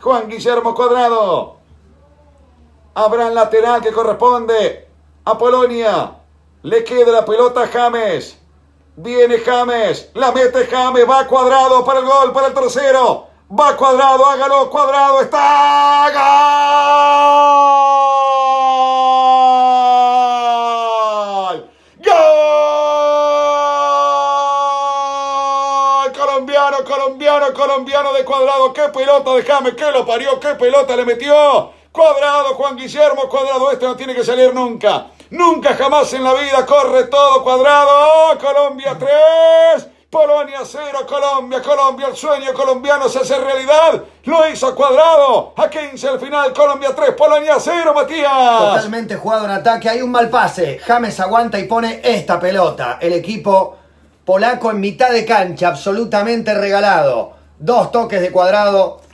Juan Guillermo Cuadrado. Habrá lateral que corresponde a Polonia. Le queda la pelota a James. Viene James. La mete James. Va cuadrado para el gol, para el tercero. Va cuadrado, hágalo, cuadrado. Está. colombiano, colombiano, colombiano de cuadrado. ¡Qué pelota! Déjame, que lo parió, qué pelota le metió. Cuadrado, Juan Guillermo, cuadrado, este no tiene que salir nunca. Nunca jamás en la vida corre todo cuadrado. Oh, Colombia 3. Polonia 0, Colombia, Colombia, el sueño colombiano se hace realidad. Lo hizo cuadrado. A 15 al final, Colombia 3, Polonia 0, Matías. Totalmente jugado en ataque, hay un mal pase. James aguanta y pone esta pelota. El equipo Polaco en mitad de cancha, absolutamente regalado. Dos toques de cuadrado